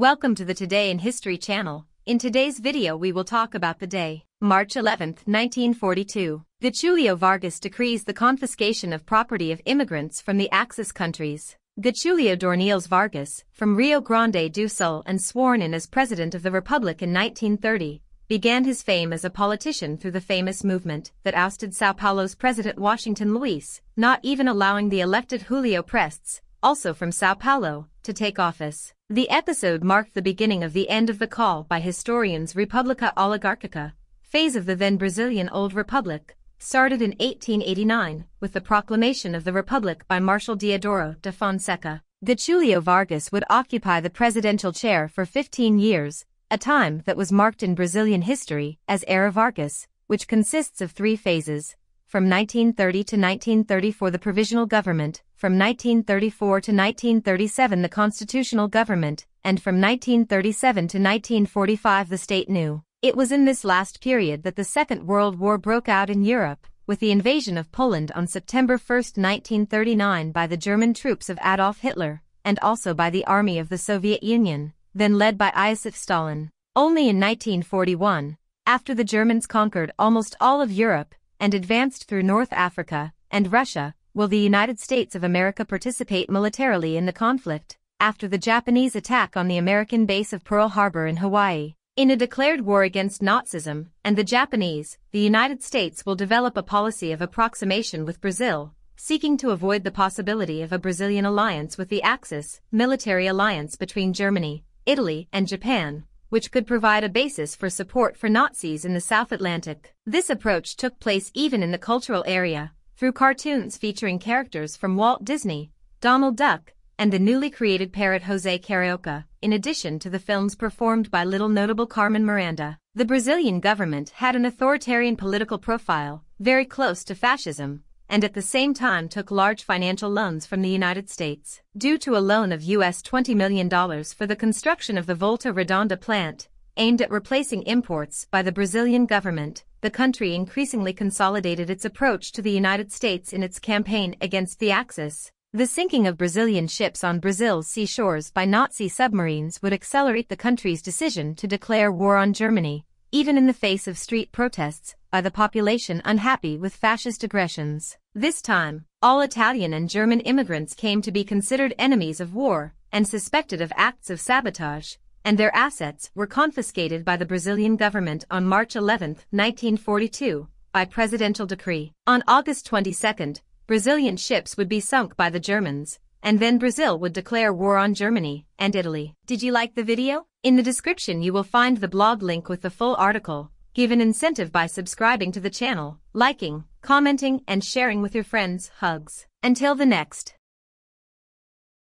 Welcome to the Today in History channel. In today's video we will talk about the day, March 11, 1942. The Chulio Vargas decrees the confiscation of property of immigrants from the Axis countries. Gachulio Dorniles Vargas, from Rio Grande do Sul and sworn in as President of the Republic in 1930, began his fame as a politician through the famous movement that ousted Sao Paulo's President Washington Luis, not even allowing the elected Julio Prestes, also from Sao Paulo, to take office. The episode marked the beginning of the end of the call by historians Republica Oligarchica, phase of the then Brazilian Old Republic, started in 1889 with the proclamation of the Republic by Marshal Diodoro de Fonseca. Getulio Vargas would occupy the presidential chair for 15 years, a time that was marked in Brazilian history as Era Vargas, which consists of three phases, from 1930 to 1934 the provisional government, from 1934 to 1937 the constitutional government, and from 1937 to 1945 the state knew It was in this last period that the Second World War broke out in Europe, with the invasion of Poland on September 1, 1939 by the German troops of Adolf Hitler, and also by the army of the Soviet Union, then led by Iosif Stalin. Only in 1941, after the Germans conquered almost all of Europe, and advanced through North Africa and Russia, will the United States of America participate militarily in the conflict? After the Japanese attack on the American base of Pearl Harbor in Hawaii, in a declared war against Nazism and the Japanese, the United States will develop a policy of approximation with Brazil, seeking to avoid the possibility of a Brazilian alliance with the Axis military alliance between Germany, Italy, and Japan, which could provide a basis for support for Nazis in the South Atlantic. This approach took place even in the cultural area, through cartoons featuring characters from Walt Disney, Donald Duck, and the newly created parrot Jose Carioca, in addition to the films performed by little notable Carmen Miranda. The Brazilian government had an authoritarian political profile, very close to fascism, and at the same time took large financial loans from the United States. Due to a loan of US $20 million for the construction of the Volta Redonda plant, aimed at replacing imports by the Brazilian government, the country increasingly consolidated its approach to the United States in its campaign against the Axis. The sinking of Brazilian ships on Brazil's seashores by Nazi submarines would accelerate the country's decision to declare war on Germany, even in the face of street protests, by the population unhappy with fascist aggressions. This time, all Italian and German immigrants came to be considered enemies of war and suspected of acts of sabotage, and their assets were confiscated by the Brazilian government on March 11, 1942, by presidential decree. On August 22, Brazilian ships would be sunk by the Germans, and then Brazil would declare war on Germany and Italy. Did you like the video? In the description you will find the blog link with the full article. Give an incentive by subscribing to the channel, liking, commenting and sharing with your friends. Hugs. Until the next.